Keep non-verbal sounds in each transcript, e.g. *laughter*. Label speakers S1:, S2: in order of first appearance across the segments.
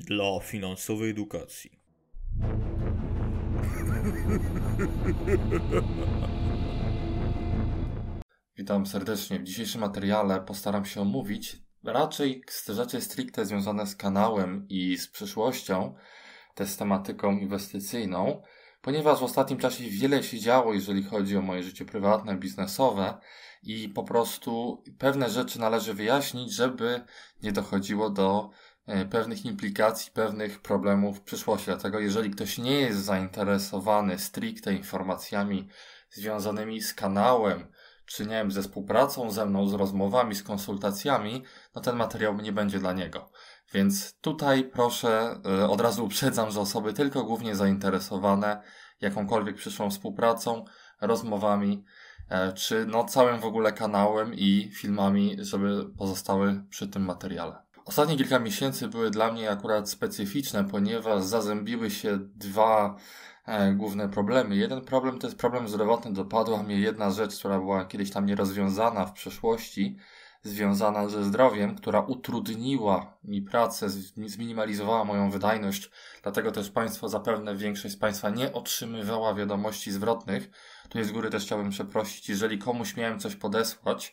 S1: dla finansowej edukacji. Witam serdecznie. W dzisiejszym materiale postaram się omówić raczej rzeczy stricte związane z kanałem i z przyszłością, też z tematyką inwestycyjną ponieważ w ostatnim czasie wiele się działo, jeżeli chodzi o moje życie prywatne, biznesowe i po prostu pewne rzeczy należy wyjaśnić, żeby nie dochodziło do e, pewnych implikacji, pewnych problemów w przyszłości. Dlatego, jeżeli ktoś nie jest zainteresowany stricte informacjami związanymi z kanałem, czy nie wiem, ze współpracą ze mną, z rozmowami, z konsultacjami, no ten materiał nie będzie dla niego. Więc tutaj proszę, e, od razu uprzedzam, że osoby tylko głównie zainteresowane jakąkolwiek przyszłą współpracą, rozmowami, e, czy no całym w ogóle kanałem i filmami, żeby pozostały przy tym materiale. Ostatnie kilka miesięcy były dla mnie akurat specyficzne, ponieważ zazębiły się dwa e, główne problemy. Jeden problem to jest problem zdrowotny. Dopadła mnie jedna rzecz, która była kiedyś tam nierozwiązana w przeszłości, związana ze zdrowiem, która utrudniła mi pracę, zminimalizowała moją wydajność, dlatego też Państwo, zapewne większość z Państwa nie otrzymywała wiadomości zwrotnych. Tu z góry też chciałbym przeprosić, jeżeli komuś miałem coś podesłać,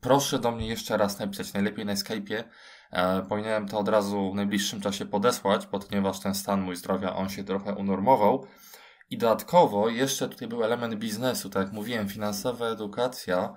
S1: proszę do mnie jeszcze raz napisać, najlepiej na Skype'ie. E, powinienem to od razu w najbliższym czasie podesłać, ponieważ ten stan mój zdrowia, on się trochę unormował. I dodatkowo jeszcze tutaj był element biznesu, tak jak mówiłem, finansowa edukacja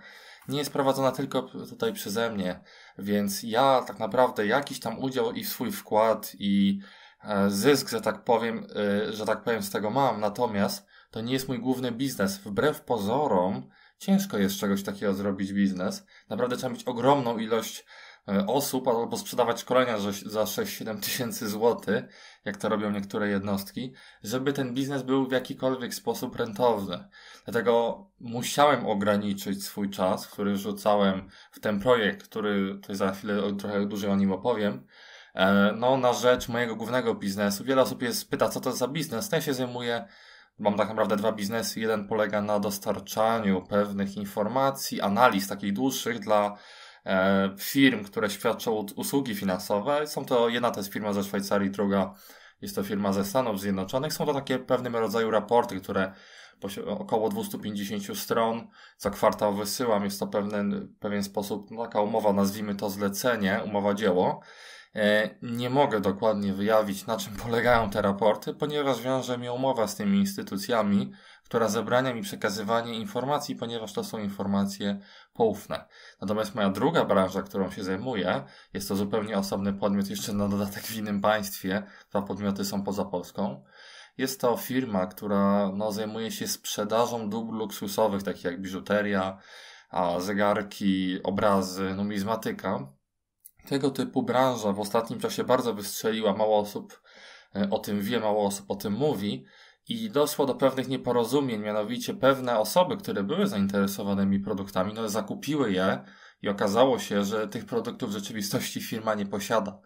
S1: nie jest prowadzona tylko tutaj przeze mnie, więc ja tak naprawdę jakiś tam udział i swój wkład i e, zysk, że tak powiem, e, że tak powiem z tego mam, natomiast to nie jest mój główny biznes. Wbrew pozorom ciężko jest czegoś takiego zrobić biznes. Naprawdę trzeba mieć ogromną ilość E, osób albo sprzedawać szkolenia za 6-7 tysięcy złotych, jak to robią niektóre jednostki, żeby ten biznes był w jakikolwiek sposób rentowny. Dlatego musiałem ograniczyć swój czas, który rzucałem w ten projekt, który tutaj za chwilę trochę dłużej o nim opowiem, e, no, na rzecz mojego głównego biznesu. Wiele osób jest, pyta, co to za biznes. Ten się zajmuje mam tak naprawdę dwa biznesy. Jeden polega na dostarczaniu pewnych informacji, analiz takich dłuższych dla E, firm, które świadczą usługi finansowe. Są to jedna to jest firma ze Szwajcarii, druga jest to firma ze Stanów Zjednoczonych. Są to takie pewnym rodzaju raporty, które około 250 stron za kwartał wysyłam. Jest to pewien, pewien sposób, no, taka umowa, nazwijmy to zlecenie, umowa dzieło. E, nie mogę dokładnie wyjawić, na czym polegają te raporty, ponieważ wiąże mnie umowa z tymi instytucjami, która zabrania mi przekazywanie informacji, ponieważ to są informacje poufne. Natomiast moja druga branża, którą się zajmuję, jest to zupełnie osobny podmiot, jeszcze na dodatek w innym państwie. Dwa podmioty są poza Polską. Jest to firma, która no, zajmuje się sprzedażą dóbr luksusowych, takich jak biżuteria, zegarki, obrazy, numizmatyka. Tego typu branża w ostatnim czasie bardzo wystrzeliła. Mało osób e, o tym wie, mało osób o tym mówi i doszło do pewnych nieporozumień, mianowicie pewne osoby, które były zainteresowanymi produktami, no zakupiły je i okazało się, że tych produktów w rzeczywistości firma nie posiada.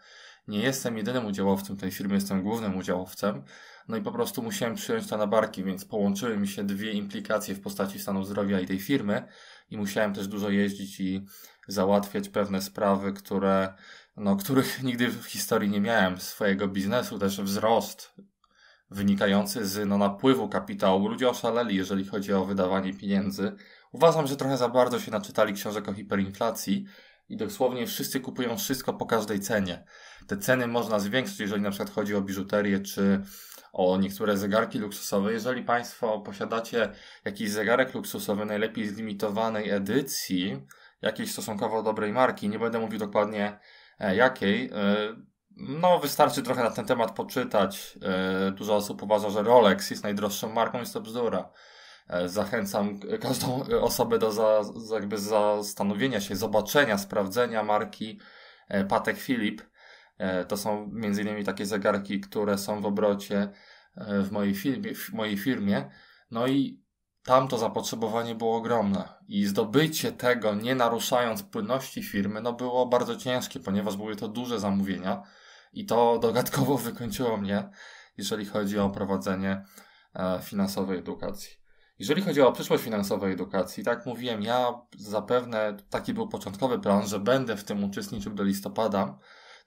S1: Nie jestem jedynym udziałowcem tej firmy, jestem głównym udziałowcem, no i po prostu musiałem przyjąć to na barki, więc połączyły mi się dwie implikacje w postaci stanu zdrowia i tej firmy i musiałem też dużo jeździć i załatwiać pewne sprawy, które, no, których nigdy w historii nie miałem, swojego biznesu, też wzrost wynikający z no, napływu kapitału. Ludzie oszaleli, jeżeli chodzi o wydawanie pieniędzy. Uważam, że trochę za bardzo się naczytali książek o hiperinflacji i dosłownie wszyscy kupują wszystko po każdej cenie. Te ceny można zwiększyć, jeżeli na przykład chodzi o biżuterię czy o niektóre zegarki luksusowe. Jeżeli Państwo posiadacie jakiś zegarek luksusowy, najlepiej z limitowanej edycji, jakiejś stosunkowo dobrej marki, nie będę mówił dokładnie e, jakiej, e, no, wystarczy trochę na ten temat poczytać. E, dużo osób uważa, że Rolex jest najdroższą marką, jest to bzdura. E, zachęcam każdą osobę do za, jakby zastanowienia się, zobaczenia, sprawdzenia marki e, Patek Philip. To są m.in. takie zegarki, które są w obrocie w mojej firmie. W mojej firmie. No i tam to zapotrzebowanie było ogromne i zdobycie tego, nie naruszając płynności firmy, no było bardzo ciężkie, ponieważ były to duże zamówienia i to dodatkowo *laughs* wykończyło mnie, jeżeli chodzi o prowadzenie e, finansowej edukacji. Jeżeli chodzi o przyszłość finansowej edukacji, tak mówiłem, ja zapewne taki był początkowy plan, że będę w tym uczestniczył do listopada.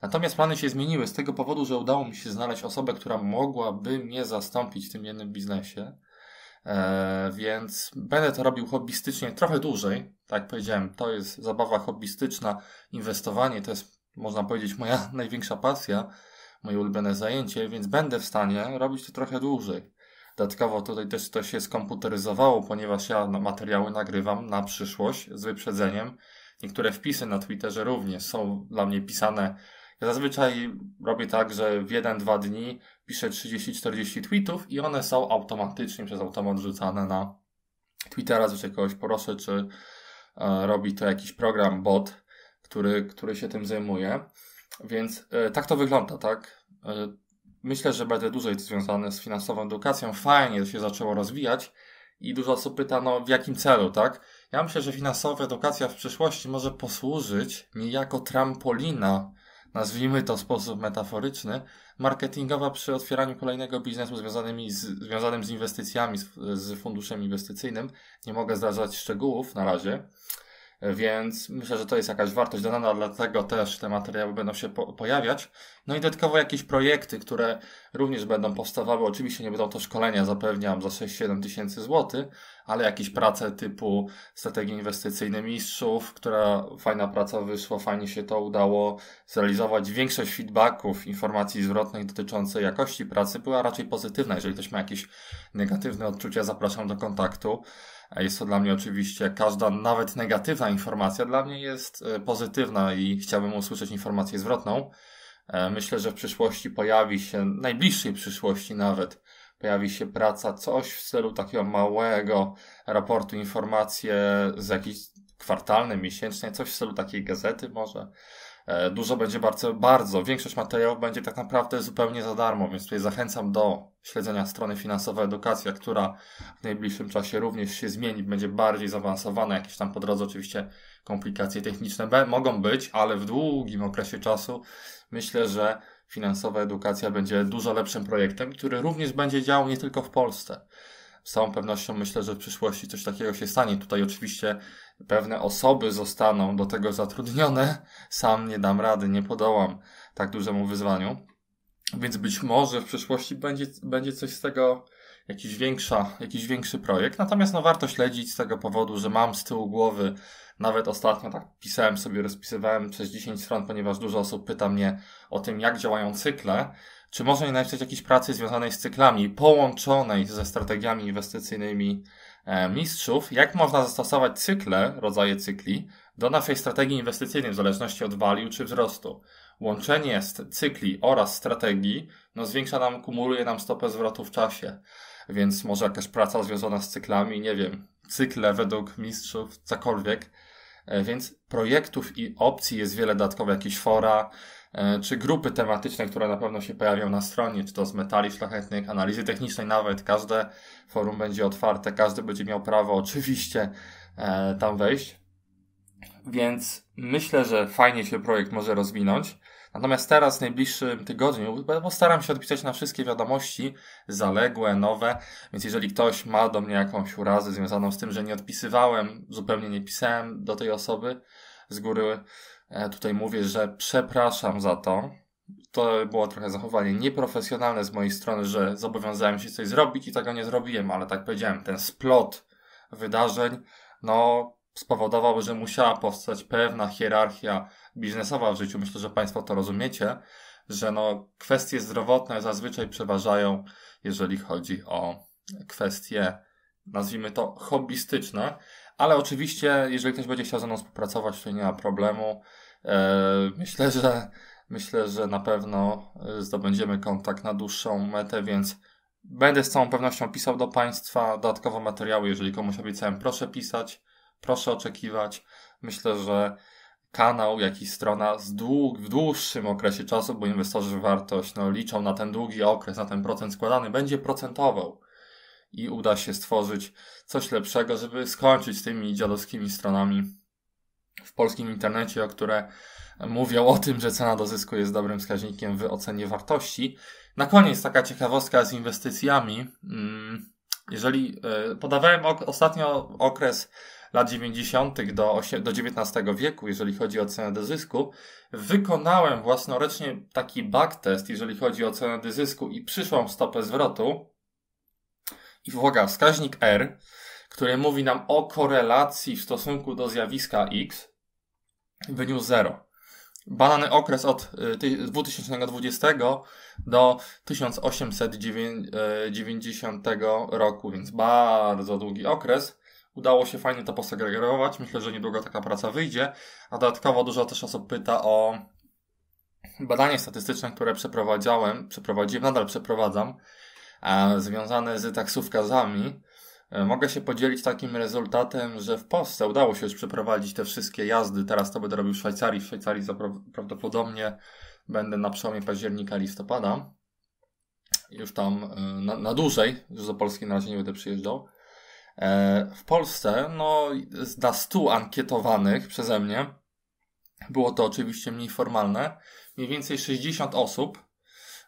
S1: Natomiast plany się zmieniły z tego powodu, że udało mi się znaleźć osobę, która mogłaby mnie zastąpić w tym jednym biznesie. E, więc będę to robił hobbystycznie trochę dłużej. Tak jak powiedziałem, to jest zabawa hobbystyczna, inwestowanie to jest można powiedzieć, moja *laughs* największa pasja, moje ulubione zajęcie, więc będę w stanie robić to trochę dłużej. Dodatkowo tutaj też to się skomputeryzowało, ponieważ ja materiały nagrywam na przyszłość z wyprzedzeniem. Niektóre wpisy na Twitterze również są dla mnie pisane. Ja zazwyczaj robię tak, że w 1-2 dni piszę 30-40 tweetów i one są automatycznie przez automat rzucane na Twittera, zazwyczaj kogoś proszę, czy e, robi to jakiś program, bot, który, który się tym zajmuje. Więc e, tak to wygląda, tak? E, myślę, że będę dłużej związany z finansową edukacją. Fajnie się zaczęło rozwijać i dużo osób pyta, no w jakim celu, tak? Ja myślę, że finansowa edukacja w przyszłości może posłużyć mi jako trampolina, nazwijmy to w sposób metaforyczny, marketingowa przy otwieraniu kolejnego biznesu z, związanym z inwestycjami, z, z funduszem inwestycyjnym. Nie mogę zdradzać szczegółów na razie. Więc myślę, że to jest jakaś wartość dodana, dlatego też te materiały będą się po pojawiać. No i dodatkowo jakieś projekty, które również będą powstawały. Oczywiście nie będą to szkolenia, zapewniam, za 6-7 tysięcy złotych, ale jakieś prace typu strategie inwestycyjne mistrzów, która fajna praca wyszła, fajnie się to udało zrealizować. Większość feedbacków, informacji zwrotnych dotyczących jakości pracy była raczej pozytywna. Jeżeli ktoś ma jakieś negatywne odczucia, zapraszam do kontaktu. Jest to dla mnie oczywiście każda, nawet negatywna informacja, dla mnie jest e, pozytywna i chciałbym usłyszeć informację zwrotną. E, myślę, że w przyszłości pojawi się, najbliższej przyszłości nawet, pojawi się praca, coś w stylu takiego małego raportu, informacje z jakiejś kwartalnej, miesięcznej, coś w stylu takiej gazety może. E, dużo będzie bardzo, bardzo, większość materiałów będzie tak naprawdę zupełnie za darmo, więc tutaj zachęcam do śledzenia strony finansowa edukacja, która w najbliższym czasie również się zmieni, będzie bardziej zaawansowana, jakieś tam po drodze oczywiście komplikacje techniczne mogą być, ale w długim okresie czasu myślę, że finansowa edukacja będzie dużo lepszym projektem, który również będzie działał nie tylko w Polsce z całą pewnością myślę, że w przyszłości coś takiego się stanie. Tutaj oczywiście pewne osoby zostaną do tego zatrudnione. *laughs* Sam nie dam rady, nie podołam tak dużemu wyzwaniu. Więc być może w przyszłości będzie, będzie coś z tego, jakiś, większa, jakiś większy projekt. Natomiast no, warto śledzić z tego powodu, że mam z tyłu głowy, nawet ostatnio tak pisałem sobie, rozpisywałem przez 10 stron, ponieważ dużo osób pyta mnie o tym, jak działają cykle. Czy można nie napisać jakiejś pracy związanej z cyklami, połączonej ze strategiami inwestycyjnymi e, mistrzów? Jak można zastosować cykle, rodzaje cykli, do naszej strategii inwestycyjnej w zależności od walii, czy wzrostu? Łączenie cykli oraz strategii no, zwiększa nam, kumuluje nam stopę zwrotu w czasie, więc może jakaś praca związana z cyklami, nie wiem, cykle według mistrzów, cokolwiek E, więc projektów i opcji jest wiele dodatkowo, jakieś fora e, czy grupy tematyczne, które na pewno się pojawią na stronie, czy to z metali szlachetnych, analizy technicznej nawet. Każde forum będzie otwarte, każdy będzie miał prawo oczywiście e, tam wejść. Więc myślę, że fajnie się projekt może rozwinąć. Natomiast teraz, w najbliższym tygodniu, postaram się odpisać na wszystkie wiadomości zaległe, nowe, więc jeżeli ktoś ma do mnie jakąś urazę związaną z tym, że nie odpisywałem, zupełnie nie pisałem do tej osoby, z góry e, tutaj mówię, że przepraszam za to. To było trochę zachowanie nieprofesjonalne z mojej strony, że zobowiązałem się coś zrobić i tego nie zrobiłem, ale tak powiedziałem, ten splot wydarzeń, no, spowodował, że musiała powstać pewna hierarchia biznesowa w życiu. Myślę, że Państwo to rozumiecie, że no, kwestie zdrowotne zazwyczaj przeważają, jeżeli chodzi o kwestie, nazwijmy to, hobbystyczne. Ale oczywiście, jeżeli ktoś będzie chciał ze mną współpracować, to nie ma problemu. E, myślę, że myślę, że na pewno e, zdobędziemy kontakt na dłuższą metę, więc będę z całą pewnością pisał do Państwa dodatkowo materiały, jeżeli komuś obiecałem, proszę pisać, proszę oczekiwać. Myślę, że kanał, jak i strona z dług w dłuższym okresie czasu, bo inwestorzy wartość no, liczą na ten długi okres, na ten procent składany, będzie procentował i uda się stworzyć coś lepszego, żeby skończyć z tymi dziadowskimi stronami w polskim internecie, o które mówią o tym, że cena do zysku jest dobrym wskaźnikiem w ocenie wartości. Na koniec taka ciekawostka z inwestycjami. Mm, jeżeli e, podawałem ostatnio okres lat 90. Do, do XIX wieku, jeżeli chodzi o cenę do zysku, wykonałem własnoręcznie taki backtest, jeżeli chodzi o cenę do zysku i przyszłą stopę zwrotu. I uwaga, wskaźnik R, który mówi nam o korelacji w stosunku do zjawiska X, wyniósł 0 banany okres od 2020 y, do 1890 e, roku, więc bardzo długi okres. Udało się fajnie to posegregować. Myślę, że niedługo taka praca wyjdzie. A dodatkowo dużo też osób pyta o badanie statystyczne, które przeprowadzałem, przeprowadziłem, nadal przeprowadzam, e, związane z taksówkarzami. E, mogę się podzielić takim rezultatem, że w Polsce udało się już przeprowadzić te wszystkie jazdy. Teraz to będę robił w Szwajcarii. W Szwajcarii prawdopodobnie będę na przełomie października, listopada. Już tam e, na, na dłużej, już do Polski na razie nie będę przyjeżdżał. E, w Polsce, no, na 100 ankietowanych przeze mnie, było to oczywiście mniej formalne, mniej więcej 60 osób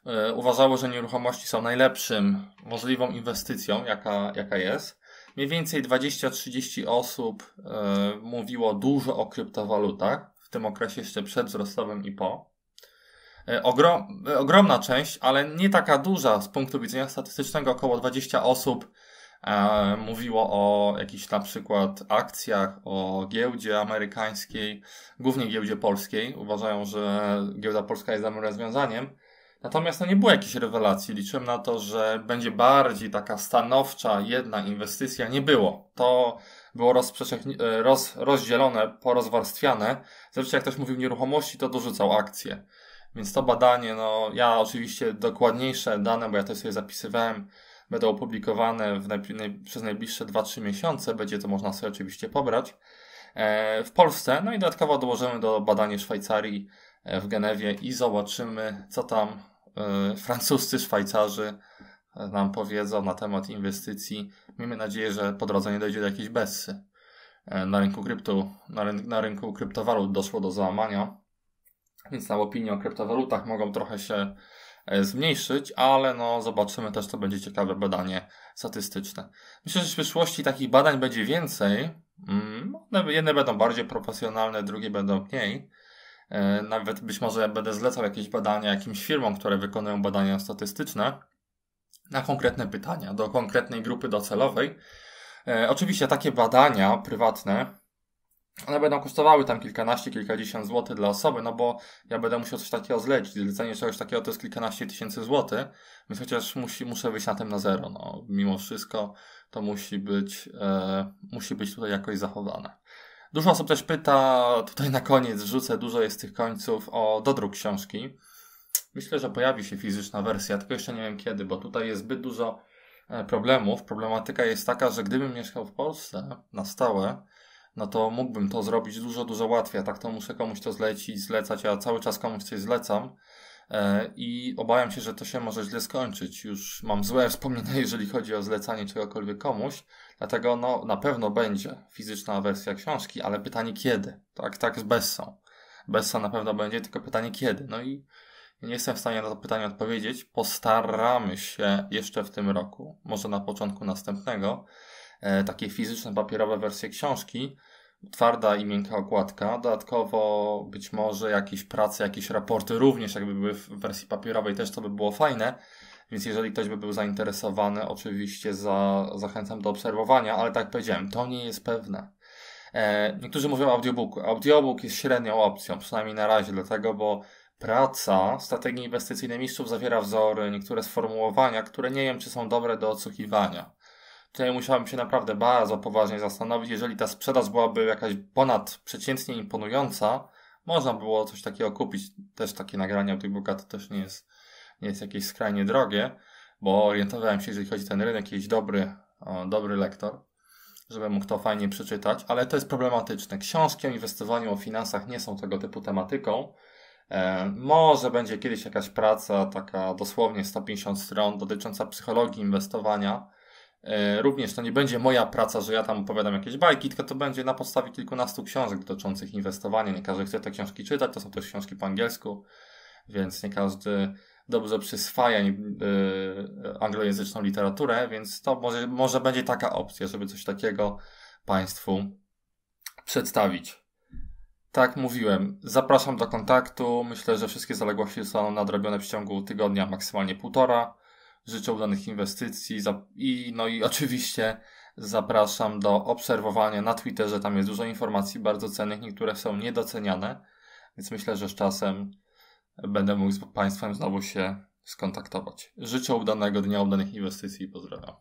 S1: e, uważało, że nieruchomości są najlepszym możliwą inwestycją, jaka, jaka jest. Mniej więcej 20-30 osób e, mówiło dużo o kryptowalutach, w tym okresie jeszcze wzrostowym i po. Ogrom, ogromna część, ale nie taka duża z punktu widzenia statystycznego, około 20 osób E, mówiło o jakichś na przykład akcjach, o giełdzie amerykańskiej, głównie giełdzie polskiej. Uważają, że giełda polska jest dobrym rozwiązaniem. Natomiast no, nie było jakichś rewelacji. Liczyłem na to, że będzie bardziej taka stanowcza jedna inwestycja. Nie było. To było e, roz, rozdzielone, porozwarstwiane. Zresztą jak ktoś mówił nieruchomości, to dorzucał akcje. Więc to badanie, no ja oczywiście dokładniejsze dane, bo ja to sobie zapisywałem, będą opublikowane naj przez najbliższe 2-3 miesiące. Będzie to można sobie oczywiście pobrać e, w Polsce. No i dodatkowo dołożymy do badania Szwajcarii e, w Genewie i zobaczymy, co tam e, francuscy Szwajcarzy e, nam powiedzą na temat inwestycji. Miejmy nadzieję, że po drodze nie dojdzie do jakiejś bessy. E, na rynku, kryptu, na, ryn na rynku kryptowalut doszło do załamania, więc na opinie o kryptowalutach mogą trochę się E, zmniejszyć, ale no zobaczymy też, to będzie ciekawe badanie statystyczne. Myślę, że w przyszłości takich badań będzie więcej. Mm, jedne będą bardziej profesjonalne, drugie będą mniej. E, nawet być może będę zlecał jakieś badania jakimś firmom, które wykonują badania statystyczne na konkretne pytania do konkretnej grupy docelowej. E, oczywiście takie badania prywatne one będą kosztowały tam kilkanaście, kilkadziesiąt złotych dla osoby, no bo ja będę musiał coś takiego zlecić. Zlecenie czegoś takiego to jest kilkanaście tysięcy złotych, więc chociaż musi, muszę wyjść na tym na zero. No, mimo wszystko to musi być, e, musi być tutaj jakoś zachowane. Dużo osób też pyta, tutaj na koniec rzucę, dużo jest tych końców, o dodruk książki. Myślę, że pojawi się fizyczna wersja, tylko jeszcze nie wiem kiedy, bo tutaj jest zbyt dużo e, problemów. Problematyka jest taka, że gdybym mieszkał w Polsce na stałe, no to mógłbym to zrobić dużo, dużo łatwiej. Tak to muszę komuś to zlecić, zlecać. Ja cały czas komuś coś zlecam e, i obawiam się, że to się może źle skończyć. Już mam złe *laughs* wspomnienia, jeżeli chodzi o zlecanie czegokolwiek komuś, dlatego no, na pewno będzie fizyczna wersja książki, ale pytanie kiedy? Tak, tak z Bessą. Bessa na pewno będzie, tylko pytanie kiedy? No i nie jestem w stanie na to pytanie odpowiedzieć. Postaramy się jeszcze w tym roku, może na początku następnego, e, takie fizyczne, papierowe wersje książki twarda i miękka okładka. Dodatkowo być może jakieś prace, jakieś raporty również jakby były w wersji papierowej też, to by było fajne. Więc jeżeli ktoś by był zainteresowany, oczywiście za, zachęcam do obserwowania, ale tak jak powiedziałem, to nie jest pewne. E, niektórzy mówią o audiobooku. Audiobook jest średnią opcją, przynajmniej na razie, dlatego, bo praca strategii inwestycyjnej mistrzów zawiera wzory, niektóre sformułowania, które nie wiem, czy są dobre do odsłuchiwania tutaj musiałem się naprawdę bardzo poważnie zastanowić. Jeżeli ta sprzedaż byłaby jakaś ponad przeciętnie imponująca, można było coś takiego kupić. Też takie nagranie audiobooka to też nie jest, nie jest jakieś skrajnie drogie, bo orientowałem się, jeżeli chodzi o ten rynek, jakiś dobry, o, dobry lektor, żeby mógł to fajnie przeczytać, ale to jest problematyczne. Książki o inwestowaniu, o finansach nie są tego typu tematyką. E, może będzie kiedyś jakaś praca, taka dosłownie 150 stron, dotycząca psychologii inwestowania, E, również to nie będzie moja praca, że ja tam opowiadam jakieś bajki, tylko to będzie na podstawie kilkunastu książek dotyczących inwestowania. Nie każdy chce te książki czytać, to są też książki po angielsku, więc nie każdy dobrze przyswaja e, anglojęzyczną literaturę, więc to może, może będzie taka opcja, żeby coś takiego Państwu przedstawić. Tak mówiłem, zapraszam do kontaktu. Myślę, że wszystkie zaległości są nadrobione w ciągu tygodnia, maksymalnie półtora życzę udanych inwestycji i no i oczywiście zapraszam do obserwowania na Twitterze, tam jest dużo informacji bardzo cennych, niektóre są niedoceniane, więc myślę, że z czasem będę mógł z Państwem znowu się skontaktować. Życzę udanego dnia, udanych inwestycji i pozdrawiam.